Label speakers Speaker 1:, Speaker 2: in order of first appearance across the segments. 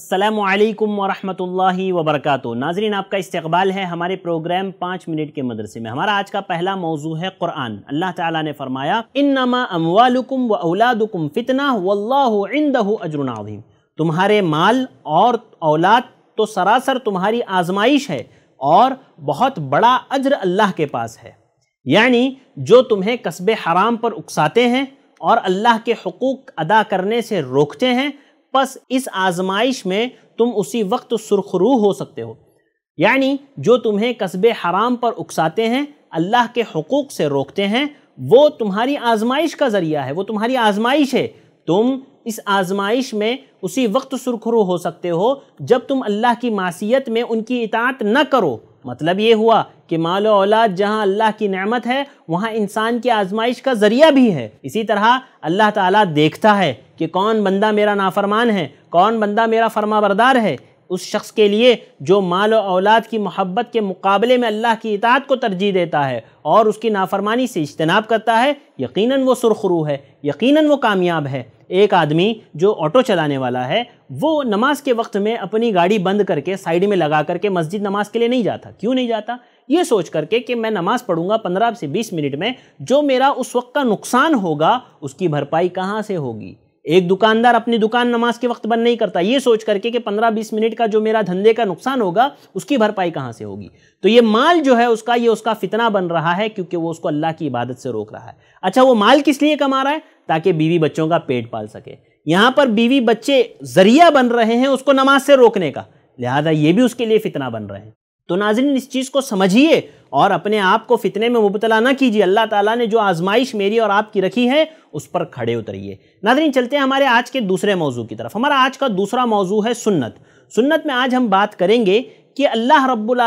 Speaker 1: असलकम वरहमल वबरक नाजरीन आपका इस्तबाल है हमारे प्रोग्राम पाँच मिनट के मदरसे में हमारा आज का पहला मौजू है कुरान अल्लाह ताला ने फरमाया इन नमा अमवालकुम व औलादुकुम फितना वल्लादू अजरनाजीम तुम्हारे माल और औलाद तो सरासर तुम्हारी आजमाइश है और बहुत बड़ा अजर अल्लाह के पास है यानी जो तुम्हें कस्ब हराम पर उकसाते हैं और अल्लाह के हकूक़ अदा करने से रोकते हैं बस इस आजमाइश में तुम उसी वक्त सुरखरू हो सकते हो यानी जो तुम्हें कस्बे हराम पर उकसाते हैं अल्लाह के हकूक़ से रोकते हैं वो तुम्हारी आजमाइश का ज़रिया है वो तुम्हारी आजमाइश है तुम इस आजमाइश में उसी वक्त सुरखरू हो सकते हो जब तुम अल्लाह की मासीत में उनकी इतात न करो मतलब ये हुआ कि माल औलाद जहाँ अल्लाह की नमत है वहाँ इंसान की आजमाइश का ज़रिया भी है इसी तरह अल्लाह ताला देखता है कि कौन बंदा मेरा नाफरमान है कौन बंदा मेरा फरमाबरदार है उस शख्स के लिए जो माल और औलाद की मोहब्बत के मुकाबले में अल्लाह की इतात को तरजीह देता है और उसकी नाफरमानी से इजतनाब करता है यकीनन वो सुरखरू है यकीनन वो कामयाब है एक आदमी जो ऑटो चलाने वाला है वो नमाज के वक्त में अपनी गाड़ी बंद करके साइड में लगा करके मस्जिद नमाज के लिए नहीं जाता क्यों नहीं जाता ये सोच करके कि मैं नमाज़ पढ़ूंगा पंद्रह से बीस मिनट में जो मेरा उस वक्त का नुकसान होगा उसकी भरपाई कहाँ से होगी एक दुकानदार अपनी दुकान नमाज के वक्त बंद नहीं करता ये सोच करके कि पंद्रह बीस मिनट का जो मेरा धंधे का नुकसान होगा उसकी भरपाई कहाँ से होगी तो ये माल जो है उसका ये उसका फितना बन रहा है क्योंकि वो उसको अल्लाह की इबादत से रोक रहा है अच्छा वो माल किस लिए कमा रहा है ताकि बीवी बच्चों का पेट पाल सके यहाँ पर बीवी बच्चे जरिया बन रहे हैं उसको नमाज से रोकने का लिहाजा ये भी उसके लिए फितना बन रहे हैं तो नाजिन इस चीज़ को समझिए और अपने आप को फितने में मुबतला ना कीजिए अल्लाह ताला ने जो आजमाइश मेरी और आपकी रखी है उस पर खड़े उतरिए नादरीन चलते हैं हमारे आज के दूसरे मौजू की तरफ हमारा आज का दूसरा मौजू है सुन्नत सुन्नत में आज हम बात करेंगे कि अल्लाह रब्बुल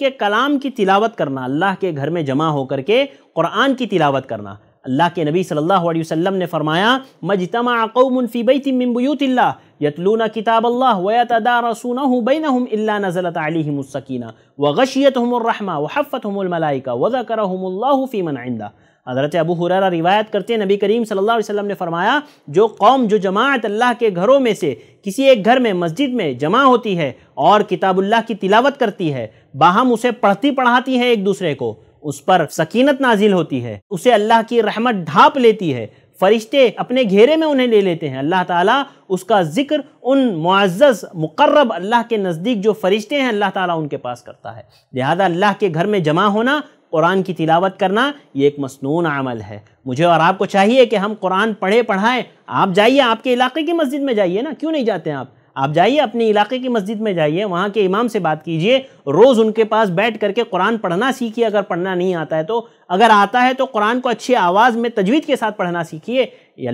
Speaker 1: के कलाम की तिलावत करना अल्लाह के घर में जमा होकर के कुरान की तिलावत करना अल्लाह के नबी सल्लल्लाहु अलैहि वसल्लम ने फरमाया मजतमा कौमफ़ी बैतमिनबयूतल्ला यतलून किताब अल्लाह वतदारसून बैनहम इल्ला नज़लत अलहमसकीना व गशियत हमरहमा वफ़त हमलमलाइका वज़कर हमल्लाफ़ी मन आइंदा हज़रत अबू हुररा रिवायत करते हैं नबी करीम सल्लल्लाहु अलैहि वसल्लम ने फरमाया जो कौम जो जमात अल्लाह के घरों में से किसी एक घर में मस्जिद में जमा होती है और किताबुल्लाह की तिलावत करती है बाहम उसे पढ़ती पढ़ाती है एक दूसरे को उस पर सकीनत नाजिल होती है उसे अल्लाह की रहमत ढांप लेती है फरिश्ते अपने घेरे में उन्हें ले लेते हैं अल्लाह ताला उसका ज़िक्र उन मुआज़ मुकर्रब अल्लाह के नज़दीक जो फरिश्ते हैं अल्लाह ताला उनके पास करता है लिहाजा अल्लाह के घर में जमा होना कुरान की तिलावत करना ये एक मसनून अमल है मुझे और आपको चाहिए कि हम कुरान पढ़े पढ़ाएँ आप जाइए आपके इलाके की मस्जिद में जाइए ना क्यों नहीं जाते हैं आप आप जाइए अपने इलाके की मस्जिद में जाइए वहाँ के इमाम से बात कीजिए रोज़ उनके पास बैठ करके कुरान पढ़ना सीखिए अगर पढ़ना नहीं आता है तो अगर आता है तो कुरान को अच्छी आवाज़ में तजवीद के साथ पढ़ना सीखिए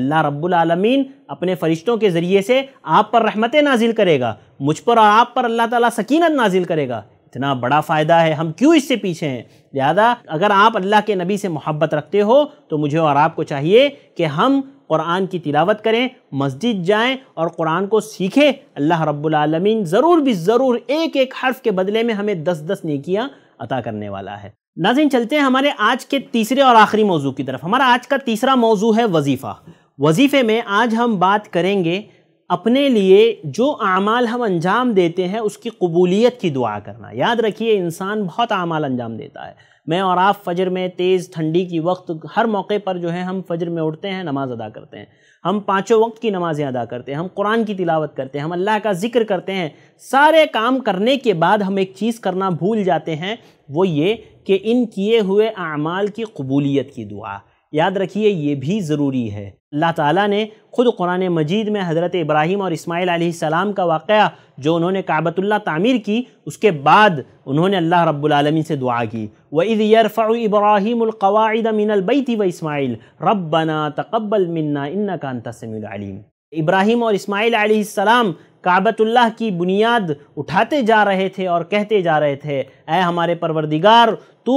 Speaker 1: अल्लाह रब्बुल आलमीन अपने फरिश्तों के ज़रिए से आप पर रहमतें नाजिल करेगा मुझ पर और आप पर अल्लाह ताला सकीनत नाजिल करेगा इतना बड़ा फ़ायदा है हम क्यों इससे पीछे हैं लिहाजा अगर आप अल्लाह के नबी से मोहब्बत रखते हो तो मुझे और आपको चाहिए कि हम कुरान की तिलावत करें मस्जिद जाएं और कुरान को सीखें अल्लाह रब्बुल आलमीन ज़रूर भी ज़रूर एक एक हर्फ के बदले में हमें दस दस नेकियां अता करने वाला है नाजिन चलते हैं हमारे आज के तीसरे और आखिरी मौजू की तरफ हमारा आज का तीसरा मौजू है वजीफ़ा वजीफ़े में आज हम बात करेंगे अपने लिए जो आमाल हम अंजाम देते हैं उसकी कबूलियत की दुआ करना याद रखिए इंसान बहुत आमाल अंजाम देता है मैं और आप फजर में तेज़ ठंडी की वक्त हर मौके पर जो है हम फजर में उठते हैं नमाज़ अदा करते हैं हम पाँचों वक्त की नमाज़ें अदा करते हैं हम कुरान की तिलावत करते हैं हम अल्लाह का जिक्र करते हैं सारे काम करने के बाद हम एक चीज़ करना भूल जाते हैं वो ये कि इन किए हुए अमाल की कबूलीत की दुआ याद रखिए ये भी ज़रूरी है अल्लाह ताला ने ख़ुद कुरान मजीद में हज़रत इब्राहीम और इस्माईल सलाम का वाक़ जो उन्होंने काबतुल्ला तामीर की उसके बाद उन्होंने अल्लाह रब्बुलमी से दुआ की व इद यरफ़ मिनलबई थी व इसमाइल रबना तकबल मन्ना इन्ना का तसमीम इब्राहीम और इस्माईल सलाम काबतुल्लाह की बुनियाद उठाते जा रहे थे और कहते जा रहे थे ए हमारे परवरदिगार तू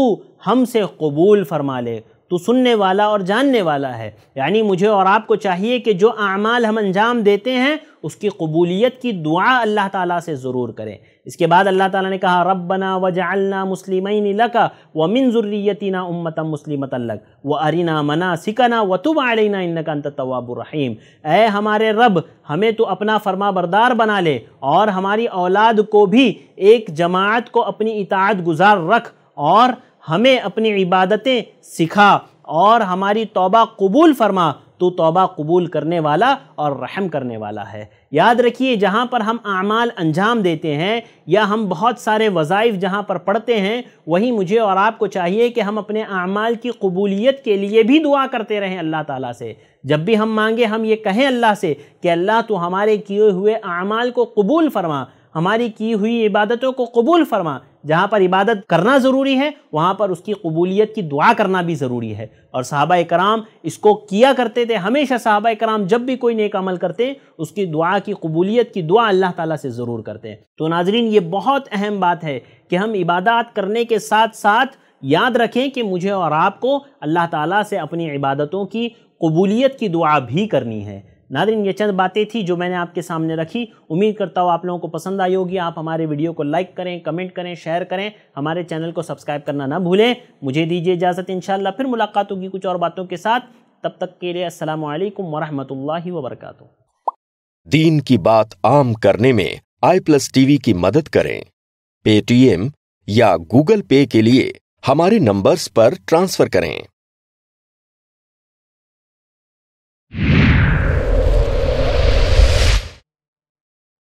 Speaker 1: हमसे कबूल फरमा ले तो सुनने वाला और जानने वाला है यानी मुझे और आपको चाहिए कि जो अमाल हम अंजाम देते हैं उसकी कबूलियत की दुआ अल्लाह ताला से ज़रूर करें इसके बाद अल्लाह ताला ने कहा व जालना मुस्लिम लका व मिन ज़ुर्रियतना उम्मत मुस्लिम अलग व अरिना मना सिकना व तुब आलिना इन्नका अंत ए हमारे रब हमें तो अपना फरमा बरदार बना ले और हमारी औलाद को भी एक जमात को अपनी इतात गुजार रख और हमें अपनी इबादतें सिखा और हमारी तौबा कबूल फरमा तो तौबा कबूल करने वाला और रहम करने वाला है याद रखिए जहाँ पर हम अमाल अंजाम देते हैं या हम बहुत सारे वज़ाइफ जहाँ पर पढ़ते हैं वहीं मुझे और आपको चाहिए कि हम अपने अमाल की कबूलियत के लिए भी दुआ करते रहें अल्लाह ताला से जब भी हम मांगे हम ये कहें अल्लाह से कि अल्लाह तो हमारे किए हुए अमाल को कबूल फरमा हमारी की हुई इबादतों को कबूल फरमा जहाँ पर इबादत करना ज़रूरी है वहाँ पर उसकी कबूलीत की दुआ करना भी ज़रूरी है और साहबा कराम इसको किया करते थे हमेशा साहबा कराम जब भी कोई नेक अमल करते हैं उसकी दुआ की कबूलीत की दुआ अल्लाह ताला से ज़रूर करते हैं तो नाजरीन ये बहुत अहम बात है कि हम इबादत करने के साथ साथ याद रखें कि मुझे और आपको अल्लाह ताली से अपनी इबादतों की कबूलीत की दुआ भी करनी है नादरीन ये चंद बातें थी जो मैंने आपके सामने रखी उम्मीद करता हूँ आप लोगों को पसंद आई होगी आप हमारे वीडियो को लाइक करें कमेंट करें शेयर करें हमारे चैनल को सब्सक्राइब करना ना भूलें मुझे दीजिए इजाज़त इन फिर मुलाकात होगी कुछ और बातों के साथ तब तक के लिए असल वरहमल वबरक दीन की बात आम करने में आई प्लस टीवी की मदद करें पेटीएम या गूगल पे के लिए हमारे नंबर्स पर ट्रांसफर करें